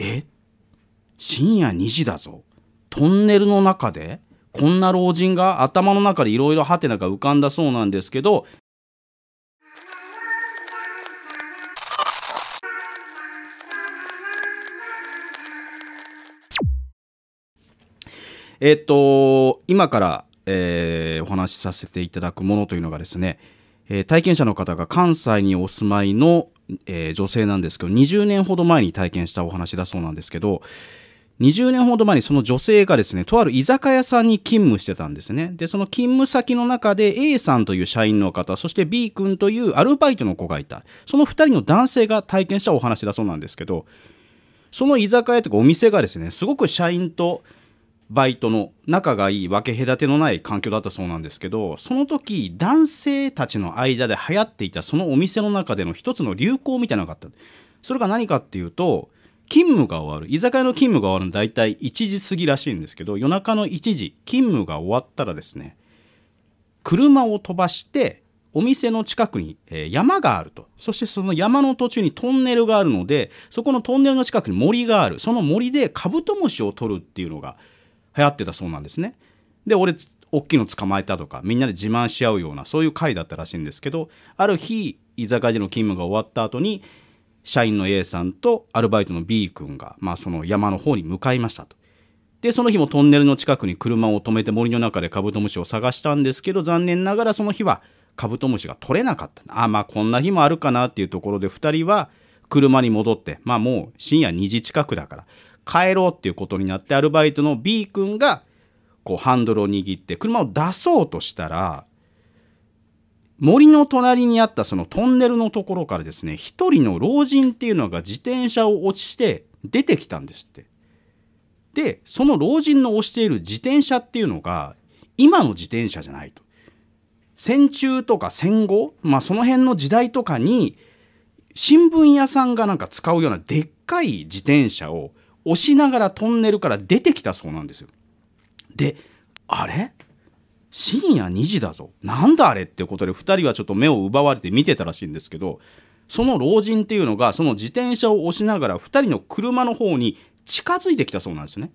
え深夜2時だぞトンネルの中でこんな老人が頭の中でいろいろハテナが浮かんだそうなんですけどえっと、今から、えー、お話しさせていただくものというのがですね、え体験者の方が関西にお住まいの、えー、女性なんですけど20年ほど前に体験したお話だそうなんですけど20年ほど前にその女性がですね、とある居酒屋さんに勤務してたんですね。で、その勤務先の中で A さんという社員の方、そして B 君というアルバイトの子がいた。その2人の男性が体験したお話だそうなんですけど、その居酒屋とかお店がですね、すごく社員とバイトの仲がいい分け隔てのない環境だったそうなんですけどその時男性たちの間で流行っていたそのお店の中での一つの流行みたいなのがあったそれが何かっていうと勤務が終わる居酒屋の勤務が終わるの大体1時過ぎらしいんですけど夜中の1時勤務が終わったらですね車を飛ばしてお店の近くに山があるとそしてその山の途中にトンネルがあるのでそこのトンネルの近くに森があるその森でカブトムシを取るっていうのが流行ってたそうなんですね。で俺っきいの捕まえたとかみんなで自慢し合うようなそういう回だったらしいんですけどある日居酒屋での勤務が終わった後に社員の A さんとアルバイトの B 君が、まあ、その山の方に向かいましたと。でその日もトンネルの近くに車を止めて森の中でカブトムシを探したんですけど残念ながらその日はカブトムシが取れなかったあまあこんな日もあるかなっていうところで2人は車に戻ってまあもう深夜2時近くだから帰ろうっていうことになってアルバイトの B 君がこうハンドルを握って車を出そうとしたら森の隣にあったそのトンネルのところからですね一人の老人っていうのが自転車を落ちて出てきたんですって。でその老人の押している自転車っていうのが今の自転車じゃないと。戦中とか戦後、まあ、その辺の時代とかに新聞屋さんがなんか使うようなでっかい自転車を押しながらトンネルから出てきたそうなんですよ。であれ深夜2時だぞなんだあれっていうことで2人はちょっと目を奪われて見てたらしいんですけどその老人っていうのがその自転車を押しながら2人の車の方に近づいてきたそうなんですね。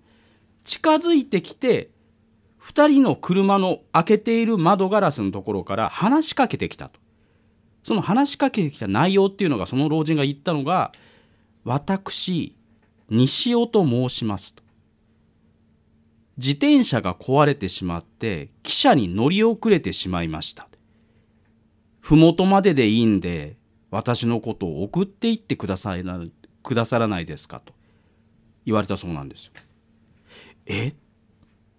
近づいてきて2人の車の開けている窓ガラスのところから話しかけてきたと。その話しかけてきた内容っていうのがその老人が言ったのが「私西尾と申しますと。自転車が壊れてしまって、汽車に乗り遅れてしまいました。ふもとまででいいんで、私のことを送っていってくださいな、くださらないですかと言われたそうなんですよ。え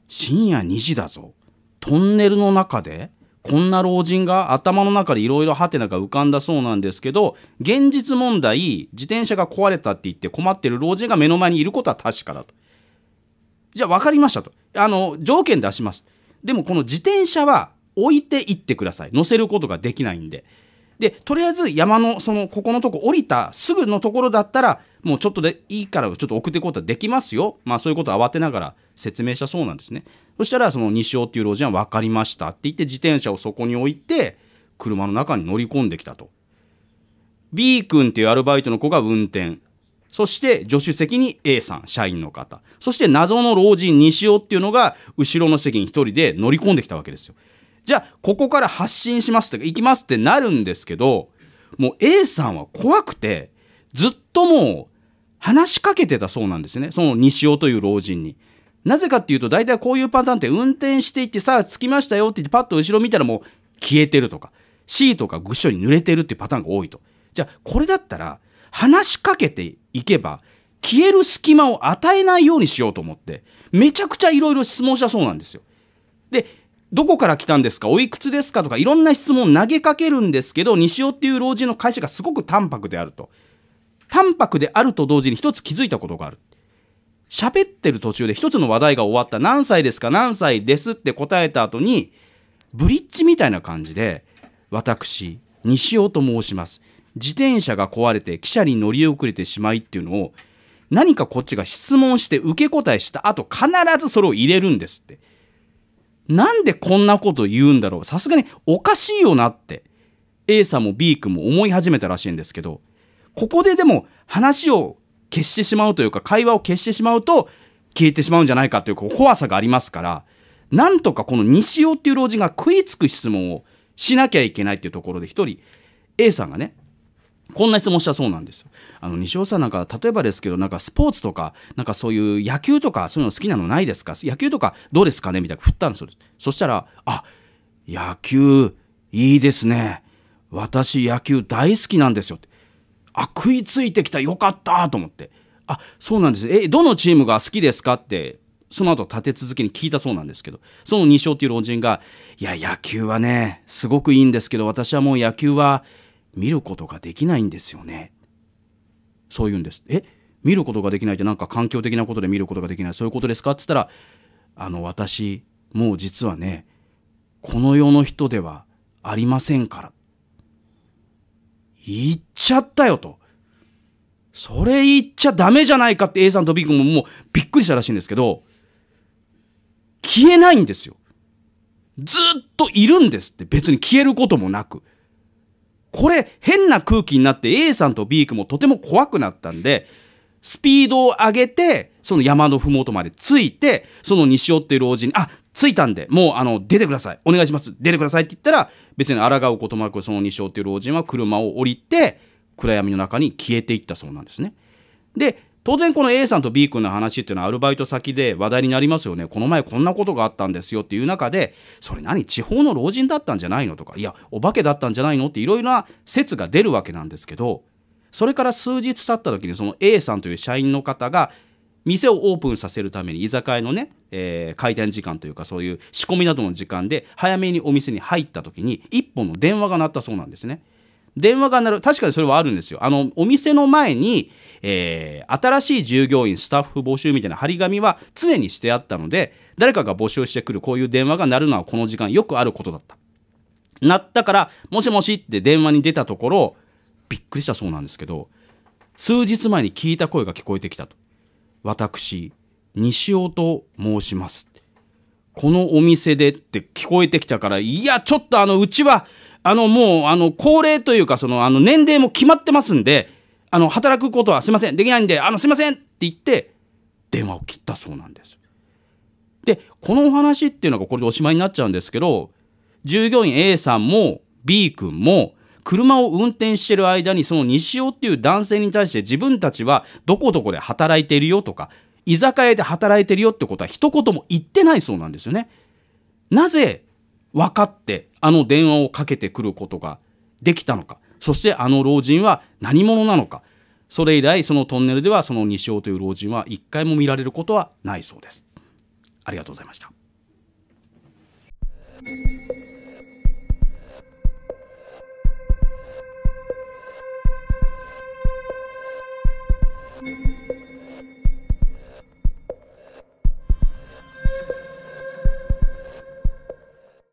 深夜2時だぞ。トンネルの中でこんな老人が頭の中でいろいろハテナが浮かんだそうなんですけど現実問題自転車が壊れたって言って困ってる老人が目の前にいることは確かだとじゃあ分かりましたとあの条件出しますでもこの自転車は置いていってください乗せることができないんででとりあえず山のそのここのとこ降りたすぐのところだったらもうちょっとでいいからちょっと送っていくことはできますよまあそういうことを慌てながら説明したそうなんですねそしたらその西尾っていう老人は分かりましたって言って自転車をそこに置いて車の中に乗り込んできたと B 君っていうアルバイトの子が運転そして助手席に A さん社員の方そして謎の老人西尾っていうのが後ろの席に一人で乗り込んできたわけですよじゃあここから発信しますとか行きますってなるんですけどもう A さんは怖くてずっともう話しかけてたそうなんですねその西尾という老人に。なぜかっていうと、大体こういうパターンって運転していって、さあ着きましたよって言ってパッと後ろ見たらもう消えてるとか、シートがぐっしょり濡れてるっていうパターンが多いと。じゃあ、これだったら、話しかけていけば、消える隙間を与えないようにしようと思って、めちゃくちゃいろいろ質問したそうなんですよ。で、どこから来たんですかおいくつですかとかいろんな質問を投げかけるんですけど、西尾っていう老人の会社がすごく淡白であると。淡白であると同時に一つ気づいたことがある。喋ってる途中で一つの話題が終わった何歳ですか何歳ですって答えた後にブリッジみたいな感じで私西尾と申します自転車が壊れて汽車に乗り遅れてしまいっていうのを何かこっちが質問して受け答えした後必ずそれを入れるんですってなんでこんなこと言うんだろうさすがにおかしいよなって A さんも B 君も思い始めたらしいんですけどここででも話を消してしまうというか会話を消してしまうと消えてしまうんじゃないかというこう怖さがありますからなんとかこの西尾っていう老人が食いつく質問をしなきゃいけないっていうところで一人 A さんがねこんな質問したそうなんですあの西尾さんなんか例えばですけどなんかスポーツとかなんかそういう野球とかそういうの好きなのないですか野球とかどうですかねみたいな振ったんですよ。そしたら「あ野球いいですね私野球大好きなんですよ」ってあ食いついてきたよかったと思ってあそうなんですえどのチームが好きですかってその後立て続けに聞いたそうなんですけどその2勝っていう老人がいや野球はねすごくいいんですけど私はもう野球は見ることができないんですよねそう言うんですえ見ることができないってなんか環境的なことで見ることができないそういうことですかって言ったらあの私もう実はねこの世の人ではありませんから言っちゃったよと。それ言っちゃダメじゃないかって A さんと B 君ももうびっくりしたらしいんですけど、消えないんですよ。ずっといるんですって別に消えることもなく。これ変な空気になって A さんと B 君もとても怖くなったんで、スピードを上げて、その山のふもとまで着いて、その西尾っていう老人に、あ、着いたんで、もうあの出てください、お願いします、出てくださいって言ったら、別に抗うこともなく、その二章という老人は車を降りて、暗闇の中に消えていったそうなんですね。で、当然この A さんと B 君の話っていうのはアルバイト先で話題になりますよね。この前こんなことがあったんですよっていう中で、それ何地方の老人だったんじゃないのとか、いや、お化けだったんじゃないのっていろいろな説が出るわけなんですけど、それから数日経った時にその A さんという社員の方が店をオープンさせるために居酒屋のね、えー、開店時間というかそういう仕込みなどの時間で早めにお店に入った時に一本の電話が鳴ったそうなんですね。電話が鳴る確かにそれはあるんですよ。あのお店の前に、えー、新しい従業員スタッフ募集みたいな張り紙は常にしてあったので誰かが募集してくるこういう電話が鳴るのはこの時間よくあることだった。鳴ったから「もしもし」って電話に出たところびっくりしたそうなんですけど数日前に聞いた声が聞こえてきたと。私、西尾と申します。このお店でって聞こえてきたから、いや、ちょっとあの、うちは、あの、もう、あの、高齢というか、その、あの、年齢も決まってますんで、あの、働くことはすいません、できないんで、あの、すいませんって言って、電話を切ったそうなんです。で、このお話っていうのがこれでおしまいになっちゃうんですけど、従業員 A さんも B 君も車を運転してる間にその西尾っていう男性に対して自分たちはどこどこで働いてるよとか居酒屋で働いてるよってことは一言も言ってないそうなんですよね。なぜ分かってあの電話をかけてくることができたのかそしてあの老人は何者なのかそれ以来そのトンネルではその西尾という老人は一回も見られることはないそうです。ありがとうございました。